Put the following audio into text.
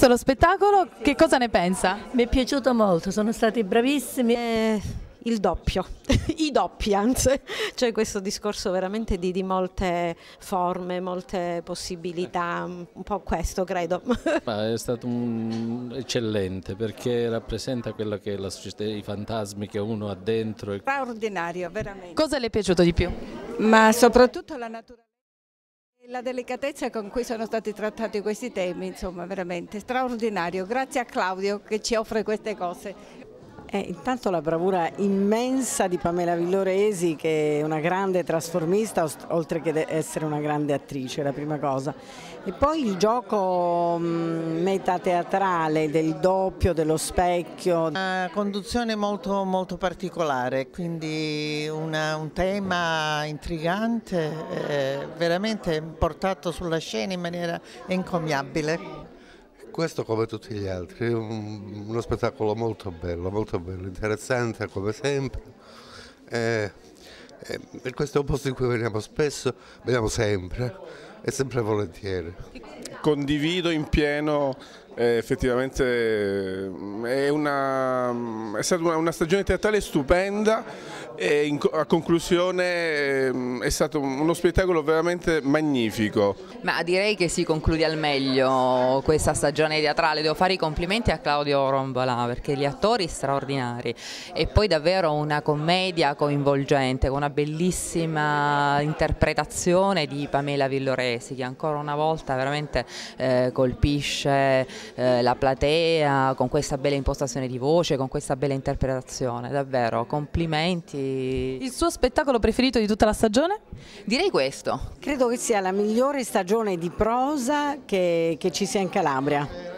visto lo spettacolo, che cosa ne pensa? Mi è piaciuto molto, sono stati bravissimi. Eh il doppio, i doppi anzi, cioè questo discorso veramente di, di, molte forme, molte possibilità, un po' questo credo. Ma è stato un... eccellente perché rappresenta quello che è la società, i fantasmi che uno ha dentro. Straordinario, veramente. Cosa le è piaciuto di più? Ma soprattutto la natura. La delicatezza con cui sono stati trattati questi temi, insomma, veramente straordinario. Grazie a Claudio che ci offre queste cose. Eh, intanto la bravura immensa di Pamela Villoresi che è una grande trasformista oltre che essere una grande attrice, la prima cosa. E poi il gioco mh, mm, metateatrale del doppio, dello specchio. Una conduzione molto, molto particolare, quindi una, un tema intrigante, eh, veramente portato sulla scena in maniera encomiabile questo come tutti gli altri, è un, uno spettacolo molto bello, molto bello, interessante come sempre. E, eh, eh, e questo è un posto in cui veniamo spesso, veniamo sempre e sempre volentieri. Condivido in pieno eh, effettivamente è, una, è stata una, una, stagione teatrale stupenda e in, a conclusione ehm, è stato uno spettacolo veramente magnifico. Ma direi che si conclude al meglio questa stagione teatrale, devo fare i complimenti a Claudio Rombola perché gli attori straordinari e poi davvero una commedia coinvolgente con una bellissima interpretazione di Pamela Villoresi che ancora una volta veramente eh, colpisce eh, la platea con questa bella impostazione di voce, con questa bella interpretazione, davvero complimenti. Il suo spettacolo preferito di tutta la stagione? Direi questo. Credo che sia la migliore stagione di prosa che, che ci sia in Calabria.